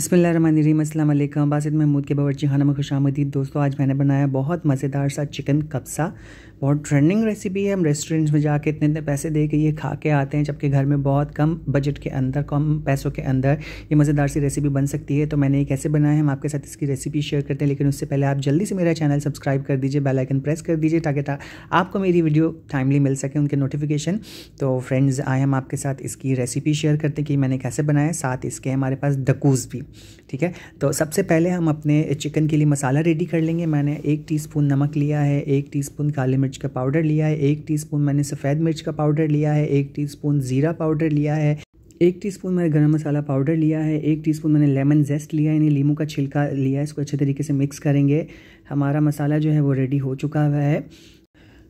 बसमिलकुम बासित महमूद के बावरची खाना में खुश दोस्तों आज मैंने बनाया बहुत मज़ेदार सा चिकन कब्सा बहुत ट्रेंडिंग रेसिपी है हम रेस्टोरेंट्स में जाके इतने इतने पैसे दे के ये खा के आते हैं जबकि घर में बहुत कम बजट के अंदर कम पैसों के अंदर ये मज़ेदार सी रेसिपी बन सकती है तो मैंने ये कैसे बनाया है हम आपके साथ इसकी रेसिपी शेयर करते हैं लेकिन उससे पहले आप जल्दी से मेरा चैनल सब्सक्राइब कर दीजिए बेलाइकन प्रेस कर दीजिए ताकि आपको मेरी वीडियो टाइमली मिल सके उनके नोटिफिकेशन तो फ्रेंड्स आए हम आपके साथ इसकी रेसिपी शेयर करते हैं कि मैंने कैसे बनाया साथ इसके हमारे पास डकूज़ भी ठीक है तो सबसे पहले हम अपने चिकन के लिए मसाला रेडी कर लेंगे मैंने एक टीस्पून नमक लिया है एक टीस्पून काली मिर्च का पाउडर लिया है एक टीस्पून मैंने सफ़ेद मिर्च का पाउडर लिया है एक टीस्पून ज़ीरा पाउडर लिया है एक टीस्पून मैंने गरम मसाला पाउडर लिया है एक टीस्पून मैंने लेमन जेस्ट लिया है यानी लीमू का छिलका लिया है इसको अच्छे तरीके से मिक्स करेंगे हमारा मसाला जो है वो रेडी हो चुका हुआ है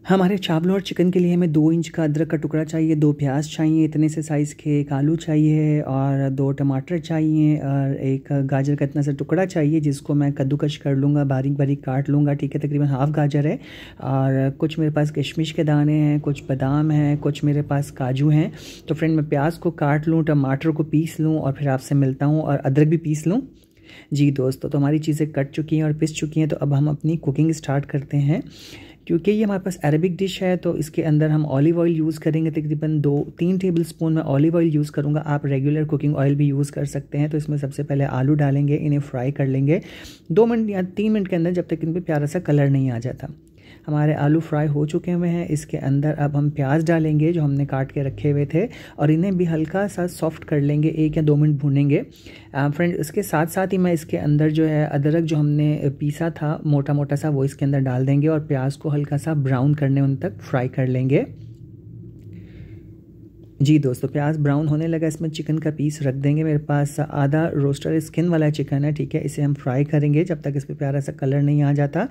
हमारे चावलों और चिकन के लिए हमें दो इंच का अदरक का टुकड़ा चाहिए दो प्याज चाहिए इतने से साइज़ के एक आलू चाहिए और दो टमाटर चाहिए और एक गाजर का इतना सा टुकड़ा चाहिए जिसको मैं कद्दूकश कर लूँगा बारीक बारीक काट लूँगा ठीक है तकरीबन हाफ़ गाजर है और कुछ मेरे पास किशमिश के दाने हैं कुछ बादाम हैं कुछ मेरे पास काजू हैं तो फ्रेंड मैं प्याज को काट लूँ टमाटर को पीस लूँ और फिर आपसे मिलता हूँ और अदरक भी पीस लूँ जी दोस्तों तो, तो हमारी चीज़ें कट चुकी हैं और पिस चुकी हैं तो अब हम अपनी कुकिंग स्टार्ट करते हैं क्योंकि ये हमारे पास अरबिक डिश है तो इसके अंदर हम ऑलिव ऑयल यूज़ करेंगे तकरीबन दो तीन टेबल स्पून में ऑलिव ऑयल यूज़ करूँगा आप रेगुलर कुकिंग ऑयल भी यूज़ कर सकते हैं तो इसमें सबसे पहले आलू डालेंगे इन्हें फ्राई कर लेंगे दो मिनट या तीन मिनट के अंदर जब तक इन पर प्यारा सा कलर नहीं आ जाता हमारे आलू फ्राई हो चुके हुए हैं इसके अंदर अब हम प्याज डालेंगे जो हमने काट के रखे हुए थे और इन्हें भी हल्का सा सॉफ्ट कर लेंगे एक या दो मिनट भूनेंगे फ्रेंड इसके साथ साथ ही मैं इसके अंदर जो है अदरक जो हमने पीसा था मोटा मोटा सा वो इसके अंदर डाल देंगे और प्याज को हल्का सा ब्राउन करने उन तक फ्राई कर लेंगे जी दोस्तों प्याज ब्राउन होने लगा इसमें चिकन का पीस रख देंगे मेरे पास आधा रोस्टर स्किन वाला चिकन है ठीक है इसे हम फ्राई करेंगे जब तक इस पर प्यारा सा कलर नहीं आ जाता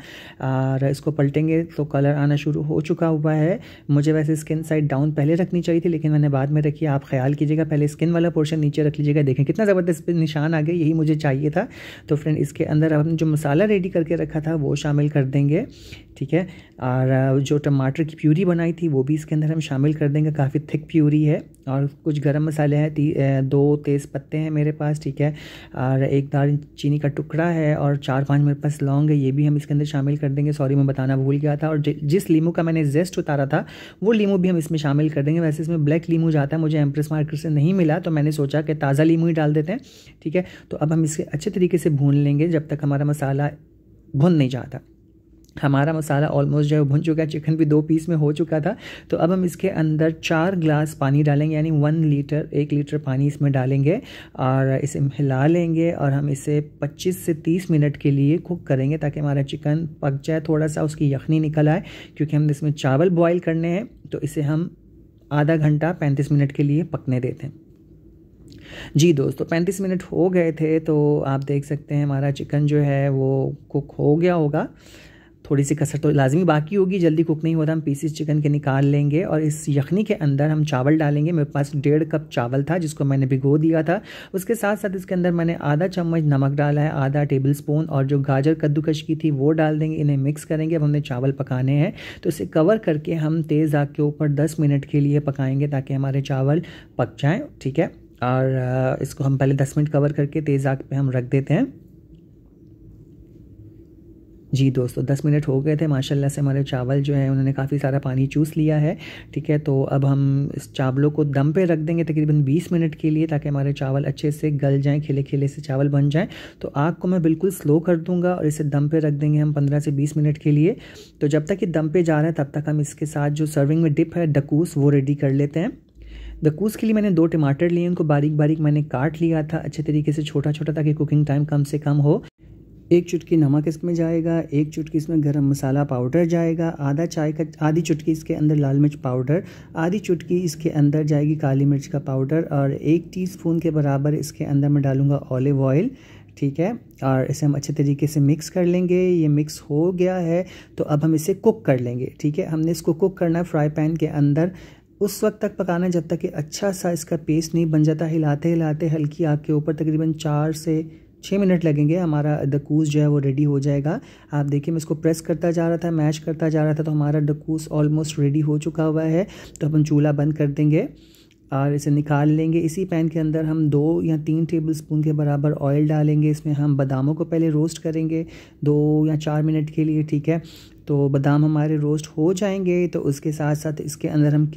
और इसको पलटेंगे तो कलर आना शुरू हो चुका हुआ है मुझे वैसे स्किन साइड डाउन पहले रखनी चाहिए थी लेकिन मैंने बाद में रखी आप ख्याल कीजिएगा पहले स्किन वाला पोर्शन नीचे रख लीजिएगा देखें कितना ज़बरदस्त निशान आ गया यही मुझे चाहिए था तो फ्रेंड इसके अंदर हम जो मसाला रेडी करके रखा था वो शामिल कर देंगे ठीक है और जो टमाटर की प्यूरी बनाई थी वो भी इसके अंदर हम शामिल कर देंगे काफ़ी थिक प्यूरी है है और कुछ गरम मसाले हैं दो तेज़ पत्ते हैं मेरे पास ठीक है और एक दार चीनी का टुकड़ा है और चार पाँच मेरे पास लौंग है ये भी हम इसके अंदर शामिल कर देंगे सॉरी मैं बताना भूल गया था और जिस लीमू का मैंने जेस्ट उतारा था वो लीमू भी हम इसमें शामिल कर देंगे वैसे इसमें ब्लैक लीमू जाता है मुझे एम्प्रेस मार्केट से नहीं मिला तो मैंने सोचा कि ताज़ा लीमू ही डाल देते हैं ठीक है तो अब हम इसे अच्छे तरीके से भून लेंगे जब तक हमारा मसाला भुन नहीं जाता हमारा मसाला ऑलमोस्ट जो है भुन चुका है चिकन भी दो पीस में हो चुका था तो अब हम इसके अंदर चार ग्लास पानी डालेंगे यानी वन लीटर एक लीटर पानी इसमें डालेंगे और इसे हिला लेंगे और हम इसे 25 से 30 मिनट के लिए कुक करेंगे ताकि हमारा चिकन पक जाए थोड़ा सा उसकी यखनी निकल आए क्योंकि हम इसमें चावल बॉयल करने हैं तो इसे हम आधा घंटा पैंतीस मिनट के लिए पकने देते हैं जी दोस्तों पैंतीस मिनट हो गए थे तो आप देख सकते हैं हमारा चिकन जो है वो कुक हो गया होगा थोड़ी सी कसर तो लाजमी बाकी होगी जल्दी कुक नहीं होता हम पीसीस चिकन के निकाल लेंगे और इस यखनी के अंदर हम चावल डालेंगे मेरे पास डेढ़ कप चावल था जिसको मैंने भिगो दिया था उसके साथ साथ इसके अंदर मैंने आधा चम्मच नमक डाला है आधा टेबल स्पून और जो गाजर कद्दूकश की थी वो डाल देंगे इन्हें मिक्स करेंगे अब हमने चावल पकाने हैं तो इसे कवर करके हम तेज़ आग के ऊपर दस मिनट के लिए पकाएँगे ताकि हमारे चावल पक जाएँ ठीक है और इसको हम पहले दस मिनट कवर करके तेज़ आग पर हम रख देते हैं जी दोस्तों दस मिनट हो गए थे माशाल्लाह से हमारे चावल जो है उन्होंने काफ़ी सारा पानी चूस लिया है ठीक है तो अब हम इस चावलों को दम पे रख देंगे तकरीबन बीस मिनट के लिए ताकि हमारे चावल अच्छे से गल जाएँ खिले खिले से चावल बन जाएँ तो आग को मैं बिल्कुल स्लो कर दूंगा और इसे दम पे रख देंगे हम पंद्रह से बीस मिनट के लिए तो जब तक ये दम पे जा रहा है तब तक हम इसके साथ जो सर्विंग में डिप है डकूस वो रेडी कर लेते हैं दकूस के लिए मैंने दो टमाटर लिए उनको बारीक बारीक मैंने काट लिया था अच्छे तरीके से छोटा छोटा ताकि कुकिंग टाइम कम से कम हो एक चुटकी नमक इसमें जाएगा एक चुटकी इसमें गरम मसाला पाउडर जाएगा आधा चाय का आधी चुटकी इसके अंदर लाल मिर्च पाउडर आधी चुटकी इसके अंदर जाएगी काली मिर्च का पाउडर और एक टीस्पून के बराबर इसके अंदर मैं डालूंगा ऑलिव ऑयल ठीक है और इसे हम अच्छे तरीके से मिक्स कर लेंगे ये मिक्स हो गया है तो अब हम इसे कुक कर लेंगे ठीक है हमने इसको कुक करना है फ्राई पैन के अंदर उस वक्त तक पकाना जब तक कि अच्छा सा इसका पेस्ट नहीं बन जाता हिलाते हिलाते हल्की आग के ऊपर तकरीबन चार से छः मिनट लगेंगे हमारा डकूस जो है वो रेडी हो जाएगा आप देखिए मैं इसको प्रेस करता जा रहा था मैश करता जा रहा था तो हमारा डकूस ऑलमोस्ट रेडी हो चुका हुआ है तो अपन चूल्हा बंद कर देंगे और इसे निकाल लेंगे इसी पैन के अंदर हम दो या तीन टेबल स्पून के बराबर ऑयल डालेंगे इसमें हम बादामों को पहले रोस्ट करेंगे दो या चार मिनट के लिए ठीक है तो बादाम हमारे रोस्ट हो जाएंगे तो उसके साथ साथ इसके अंदर हम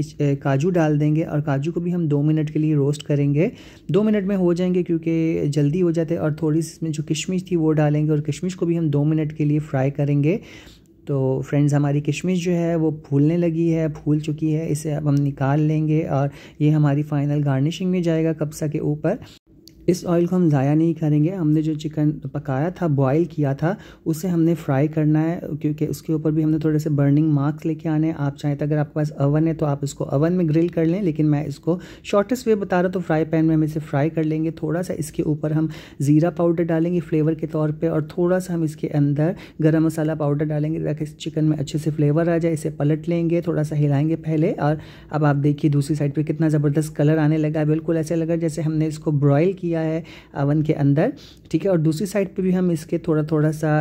काजू डाल देंगे और काजू को भी हम दो मिनट के लिए रोस्ट करेंगे दो मिनट में हो जाएंगे क्योंकि जल्दी हो जाते हैं और थोड़ी सी इसमें जो किशमिश थी वो डालेंगे और किशमिश को भी हम दो मिनट के लिए फ्राई करेंगे तो फ्रेंड्स हमारी किशमिश जो है वो फूलने लगी है फूल चुकी है इसे अब हम निकाल लेंगे और ये हमारी फाइनल गार्निशिंग में जाएगा कप्सा के ऊपर इस ऑयल को हम ज़ाया नहीं करेंगे हमने जो चिकन पकाया था बॉयल किया था उसे हमने फ्राई करना है क्योंकि उसके ऊपर भी हमने थोड़े से बर्निंग मार्क्स लेके आने हैं आप चाहें तो अगर आपके पास ओवन है तो आप इसको ओवन में ग्रिल कर लें लेकिन मैं इसको शॉर्टेस्ट वे बता रहा हूँ तो फ्राई पैन में हम इसे फ्राई कर लेंगे थोड़ा सा इसके ऊपर हम ज़ीरा पाउडर डालेंगे फ्लेवर के तौर पर और थोड़ा सा हम इसके अंदर गर्म मसाला पाउडर डालेंगे ताकि इस चिकन में अच्छे से फ्लेवर आ जाए इसे पलट लेंगे थोड़ा सा हिलाएंगे पहले और अब आप देखिए दूसरी साइड पर कितना ज़बरदस्त कलर आने लगा बिल्कुल ऐसे लगा जैसे हमने इसको ब्रॉयल किया दिया है अवन के अंदर ठीक है और दूसरी साइड पे भी हम इसके थोड़ा थोड़ा सा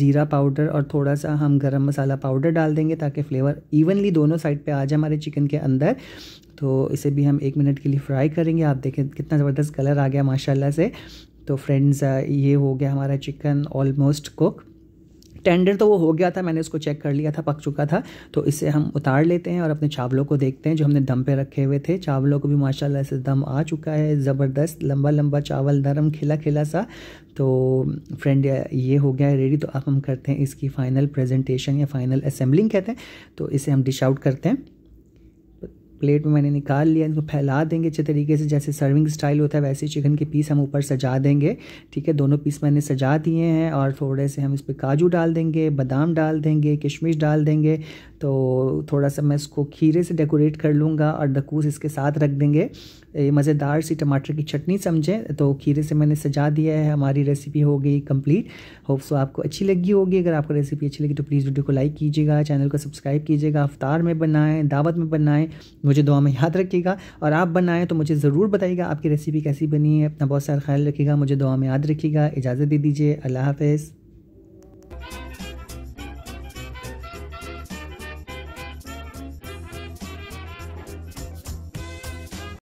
ज़ीरा पाउडर और थोड़ा सा हम गरम मसाला पाउडर डाल देंगे ताकि फ्लेवर इवनली दोनों साइड पे आ जाए हमारे चिकन के अंदर तो इसे भी हम एक मिनट के लिए फ्राई करेंगे आप देखें कितना ज़बरदस्त कलर आ गया माशाला से तो फ्रेंड्स ये हो गया हमारा चिकन ऑलमोस्ट कुक टेंडर तो वो हो गया था मैंने उसको चेक कर लिया था पक चुका था तो इसे हम उतार लेते हैं और अपने चावलों को देखते हैं जो हमने दम पे रखे हुए थे चावलों को भी माशाल्लाह से दम आ चुका है ज़बरदस्त लंबा लंबा चावल नरम खिला खिला सा तो फ्रेंड ये हो गया है रेडी तो अब हम करते हैं इसकी फ़ाइनल प्रेजेंटेशन या फ़ाइनल असम्बलिंग कहते हैं तो इसे हम डिश आउट करते हैं प्लेट में मैंने निकाल लिया इनको फैला देंगे अच्छे तरीके से जैसे सर्विंग स्टाइल होता है वैसे चिकन के पीस हम ऊपर सजा देंगे ठीक है दोनों पीस मैंने सजा दिए हैं और थोड़े से हम इस पर काजू डाल देंगे बादाम डाल देंगे किशमिश डाल देंगे तो थोड़ा सा मैं इसको खीरे से डेकोरेट कर लूँगा और दकूस इसके साथ रख देंगे मज़ेदार सी टमाटर की चटनी समझें तो खीरे से मैंने सजा दिया है हमारी रेसिपी हो गई कंप्लीट होप सो आपको अच्छी लगी होगी अगर आपको रेसिपी अच्छी लगी तो प्लीज़ वीडियो को लाइक कीजिएगा चैनल को सब्सक्राइब कीजिएगा अफ्तार में बनाएं दावत में बनाएं मुझे दुआ में याद रखिएगा और आप बनाएं तो मुझे ज़रूर बताइएगा आपकी रेसिपी कैसी बनी है अपना बहुत सारा ख्याल रखिएगा मुझे दुआ में याद रखिएगा इजाज़त दे दीजिए अल्लाह हाफिज़